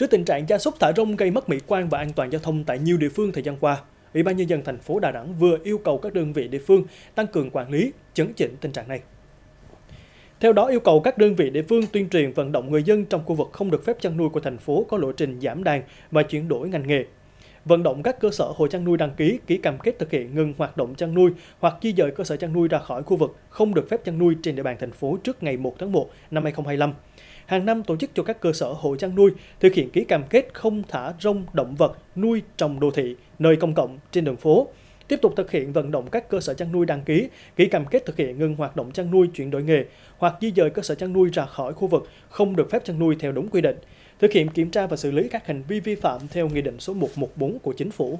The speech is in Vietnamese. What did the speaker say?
Trước tình trạng gia súc thả rông gây mất mỹ quan và an toàn giao thông tại nhiều địa phương thời gian qua, Ủy ban nhân dân thành phố Đà Nẵng vừa yêu cầu các đơn vị địa phương tăng cường quản lý, chấn chỉnh tình trạng này. Theo đó, yêu cầu các đơn vị địa phương tuyên truyền vận động người dân trong khu vực không được phép chăn nuôi của thành phố có lộ trình giảm đàn và chuyển đổi ngành nghề, vận động các cơ sở hộ chăn nuôi đăng ký ký cam kết thực hiện ngừng hoạt động chăn nuôi hoặc di dời cơ sở chăn nuôi ra khỏi khu vực không được phép chăn nuôi trên địa bàn thành phố trước ngày 1 tháng 1 năm 2025. Hàng năm tổ chức cho các cơ sở hộ chăn nuôi thực hiện ký cam kết không thả rông động vật nuôi trồng đô thị, nơi công cộng, trên đường phố tiếp tục thực hiện vận động các cơ sở chăn nuôi đăng ký, ký cam kết thực hiện ngừng hoạt động chăn nuôi chuyển đổi nghề hoặc di dời cơ sở chăn nuôi ra khỏi khu vực không được phép chăn nuôi theo đúng quy định, thực hiện kiểm tra và xử lý các hành vi vi phạm theo Nghị định số 114 của Chính phủ.